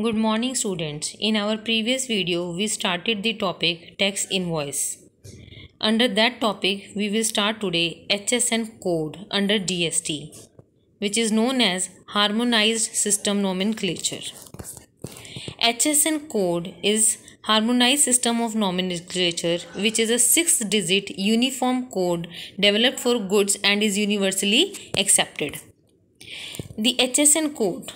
Good morning students. In our previous video, we started the topic tax invoice. Under that topic, we will start today HSN code under DST, which is known as Harmonized System Nomenclature. HSN code is Harmonized System of Nomenclature, which is a six-digit uniform code developed for goods and is universally accepted. The HSN code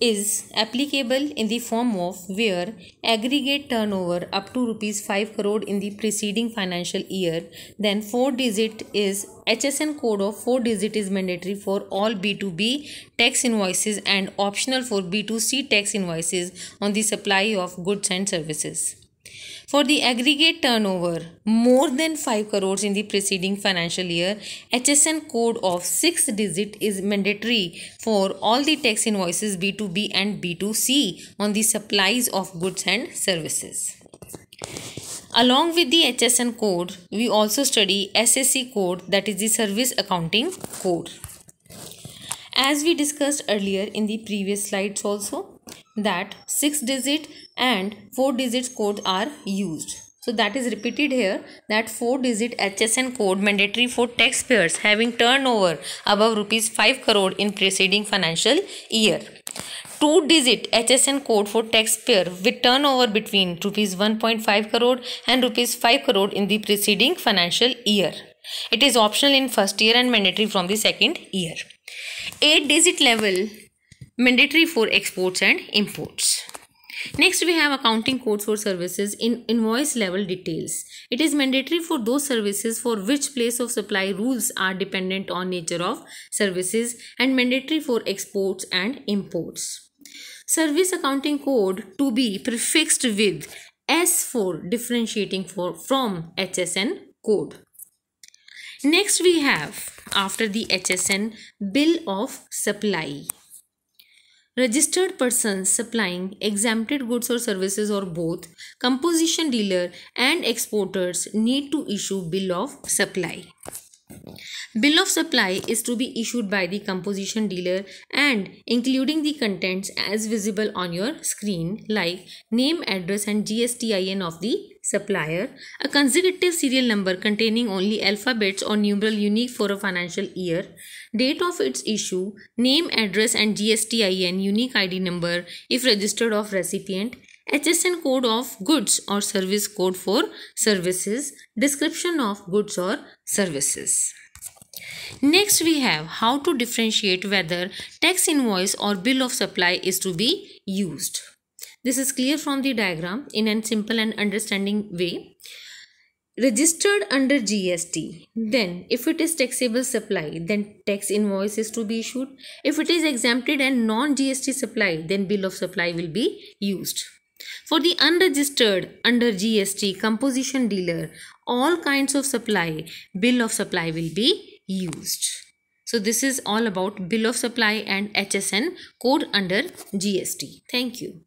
is applicable in the form of where aggregate turnover up to rupees 5 crore in the preceding financial year then 4 digit is HSN code of 4 digit is mandatory for all B2B tax invoices and optional for B2C tax invoices on the supply of goods and services. For the aggregate turnover more than 5 crores in the preceding financial year, HSN code of 6 digit is mandatory for all the tax invoices B2B and B2C on the supplies of goods and services. Along with the HSN code, we also study SSC code that is the service accounting code. As we discussed earlier in the previous slides also, that 6 digit and 4 digit code are used. So that is repeated here that 4 digit HSN code mandatory for taxpayers having turnover above rupees 5 crore in preceding financial year. 2 digit HSN code for taxpayer with turnover between rupees 1.5 crore and rupees 5 crore in the preceding financial year. It is optional in first year and mandatory from the second year. 8 digit level mandatory for exports and imports. Next, we have accounting codes for services in invoice level details. It is mandatory for those services for which place of supply rules are dependent on nature of services and mandatory for exports and imports. Service accounting code to be prefixed with S for differentiating for, from HSN code. Next we have after the HSN bill of supply registered persons supplying exempted goods or services or both composition dealer and exporters need to issue bill of supply Bill of supply is to be issued by the composition dealer and including the contents as visible on your screen like name, address and GSTIN of the supplier, a consecutive serial number containing only alphabets or numeral unique for a financial year, date of its issue, name, address and GSTIN unique ID number if registered of recipient, HSN code of goods or service code for services, description of goods or services. Next we have how to differentiate whether tax invoice or bill of supply is to be used. This is clear from the diagram in a simple and understanding way. Registered under GST, then if it is taxable supply, then tax invoice is to be issued. If it is exempted and non-GST supply, then bill of supply will be used. For the unregistered under GST composition dealer, all kinds of supply, bill of supply will be used. So this is all about bill of supply and HSN code under GST. Thank you.